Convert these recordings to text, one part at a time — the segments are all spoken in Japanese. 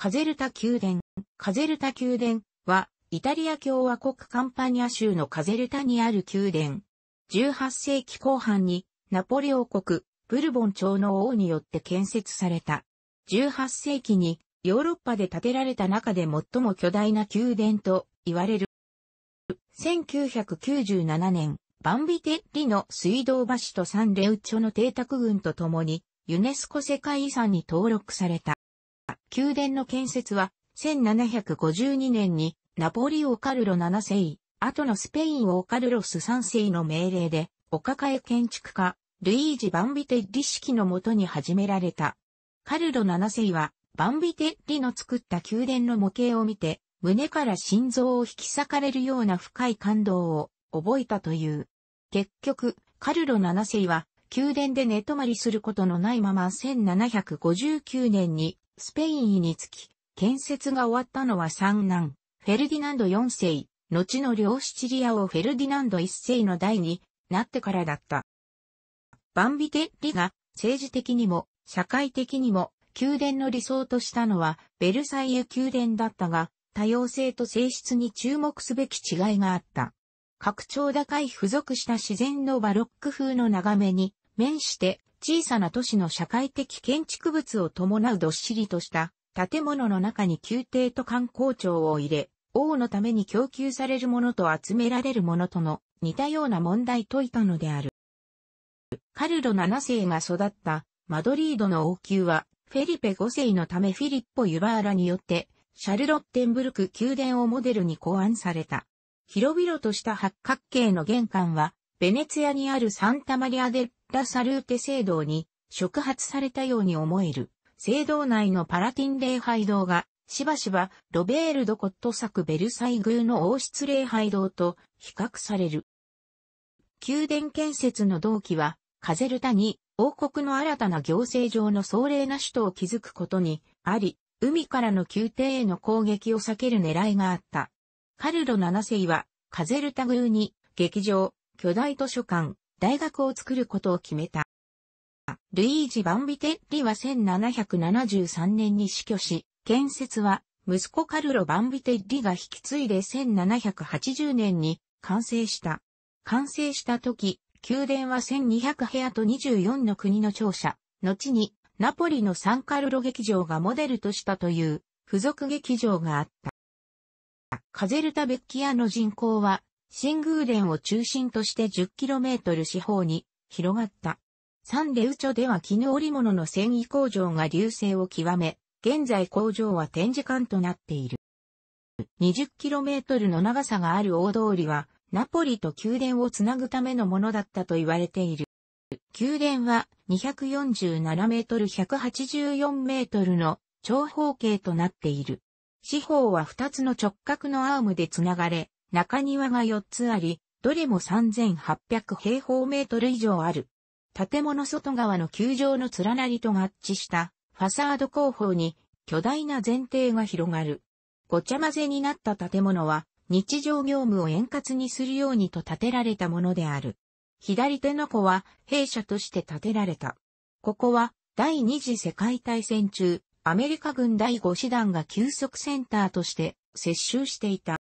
カゼルタ宮殿。カゼルタ宮殿は、イタリア共和国カンパニア州のカゼルタにある宮殿。18世紀後半に、ナポレオ国、ブルボン朝の王によって建設された。18世紀に、ヨーロッパで建てられた中で最も巨大な宮殿と言われる。1997年、バンビテッリの水道橋とサンレウチョの邸宅群と共に、ユネスコ世界遺産に登録された。宮殿の建設は、1752年にナポリオカルロ7世、後のスペインオカルロス3世の命令で、お抱え建築家、ルイージ・バンビテッリ式のもとに始められた。カルロ7世は、バンビテッリの作った宮殿の模型を見て、胸から心臓を引き裂かれるような深い感動を覚えたという。結局、カルロ7世は宮殿で寝泊まりすることのないまま1759年にスペインにつき、建設が終わったのは三男、フェルディナンド4世、後の両シチリア王フェルディナンド1世の代になってからだった。バンビテッリが政治的にも社会的にも宮殿の理想としたのはベルサイユ宮殿だったが、多様性と性質に注目すべき違いがあった。拡張高い付属した自然のバロック風の眺めに面して小さな都市の社会的建築物を伴うどっしりとした建物の中に宮廷と観光庁を入れ、王のために供給されるものと集められるものとの似たような問題解いたのである。カルロ7世が育ったマドリードの王宮は、フェリペ5世のためフィリッポ・ユバーラによって、シャルロッテンブルク宮殿をモデルに考案された。広々とした八角形の玄関は、ベネツィアにあるサンタマリア・デッラ・サルーテ聖堂に触発されたように思える。聖堂内のパラティン礼拝堂が、しばしばロベール・ド・コット作ベルサイ宮の王室礼拝堂と比較される。宮殿建設の同期は、カゼルタに王国の新たな行政上の壮麗な首都を築くことにあり、海からの宮廷への攻撃を避ける狙いがあった。カルロ7世は、カゼルタ宮に、劇場、巨大図書館、大学を作ることを決めた。ルイージ・バンビテッリは1773年に死去し、建設は息子カルロ・バンビテッリが引き継いで1780年に完成した。完成した時、宮殿は1200部屋と24の国の庁舎、後にナポリのサンカルロ劇場がモデルとしたという付属劇場があった。カゼルタベッキアの人口は新宮殿を中心として 10km 四方に広がった。サンレウチョでは絹織物の繊維工場が流星を極め、現在工場は展示館となっている。20km の長さがある大通りは、ナポリと宮殿をつなぐためのものだったと言われている。宮殿は247メートル184メートルの長方形となっている。四方は2つの直角のアームでつながれ、中庭が4つあり、どれも3800平方メートル以上ある。建物外側の球場の連なりと合致したファサード工法に巨大な前提が広がる。ごちゃ混ぜになった建物は日常業務を円滑にするようにと建てられたものである。左手の子は弊社として建てられた。ここは第二次世界大戦中、アメリカ軍第5師団が急速センターとして接収していた。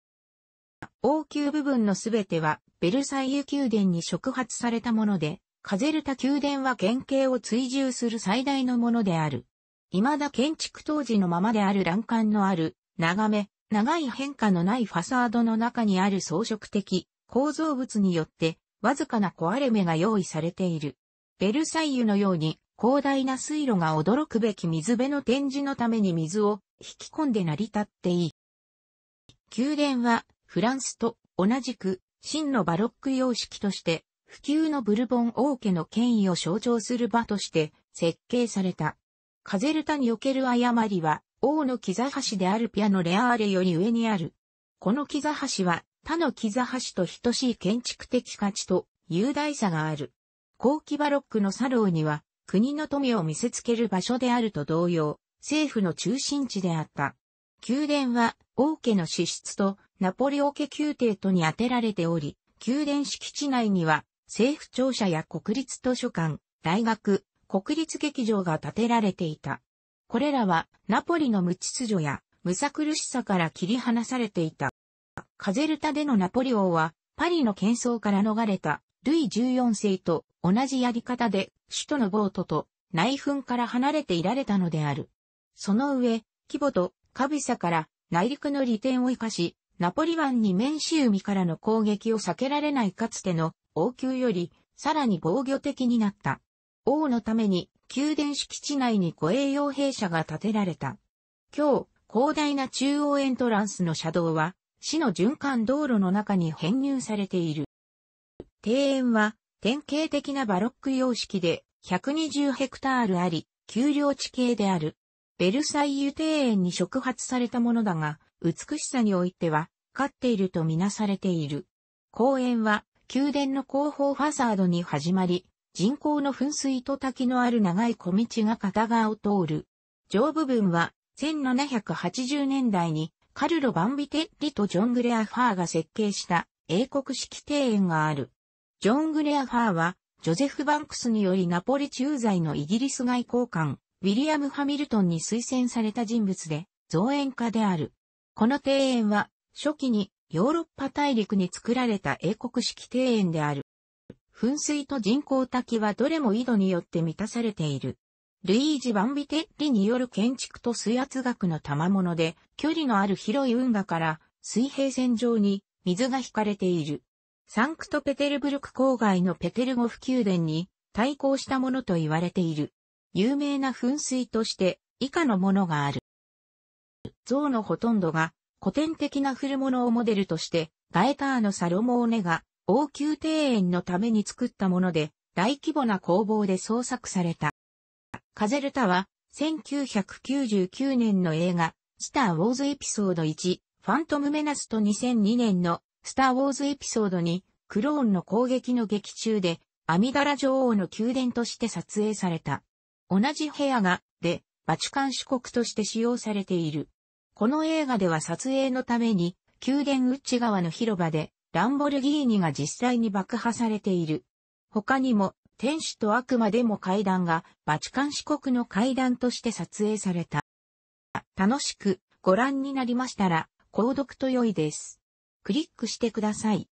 王宮部分のすべてはベルサイユ宮殿に触発されたもので、カゼルタ宮殿は原型を追従する最大のものである。未だ建築当時のままである欄干のある、長め、長い変化のないファサードの中にある装飾的構造物によって、わずかな壊れ目が用意されている。ベルサイユのように広大な水路が驚くべき水辺の展示のために水を引き込んで成り立っていい。宮殿はフランスと同じく真のバロック様式として普及のブルボン王家の権威を象徴する場として設計された。カゼルタにおける誤りは王の木座橋であるピアノレアーレより上にある。この木座橋は他の木座橋と等しい建築的価値と雄大さがある。後期バロックのサローには国の富を見せつける場所であると同様、政府の中心地であった。宮殿は王家の支出とナポレオ家宮廷とに充てられており、宮殿敷地内には政府庁舎や国立図書館、大学、国立劇場が建てられていた。これらはナポリの無秩序や無さ苦しさから切り離されていた。カゼルタでのナポリ王はパリの喧騒から逃れたルイ14世と同じやり方で首都のボートと内紛から離れていられたのである。その上、規模とカビサから内陸の利点を活かし、ナポリ湾に面し海からの攻撃を避けられないかつての王宮より、さらに防御的になった。王のために、宮殿敷地内に護衛用兵舎が建てられた。今日、広大な中央エントランスの車道は、市の循環道路の中に編入されている。庭園は、典型的なバロック様式で、120ヘクタールあり、丘陵地形である。ベルサイユ庭園に触発されたものだが、美しさにおいては、勝っているとみなされている。公園は、宮殿の後方ファサードに始まり、人工の噴水と滝のある長い小道が片側を通る。上部分は、1780年代に、カルロ・バンビテッリとジョン・グレアファーが設計した英国式庭園がある。ジョン・グレアファーは、ジョゼフ・バンクスによりナポリ駐在のイギリス外交官、ウィリアム・ハミルトンに推薦された人物で、造園家である。この庭園は、初期にヨーロッパ大陸に作られた英国式庭園である。噴水と人工滝はどれも井戸によって満たされている。ルイージ・バンビテッリによる建築と水圧学の賜物で、距離のある広い運河から水平線上に水が引かれている。サンクトペテルブルク郊外のペテルゴフ宮殿に対抗したものと言われている。有名な噴水として以下のものがある。像のほとんどが古典的な古物をモデルとして、ガエターのサロモーネが王宮庭園のために作ったもので、大規模な工房で創作された。カゼルタは、1999年の映画、スター・ウォーズエピソード1、ファントム・メナスと2002年のスター・ウォーズエピソード2、クローンの攻撃の劇中で、アミダラ女王の宮殿として撮影された。同じ部屋が、で、バチカン四国として使用されている。この映画では撮影のために、宮殿内側の広場で、ランボルギーニが実際に爆破されている。他にも、天使と悪魔でも階段が、バチカン四国の階段として撮影された。楽しくご覧になりましたら、購読と良いです。クリックしてください。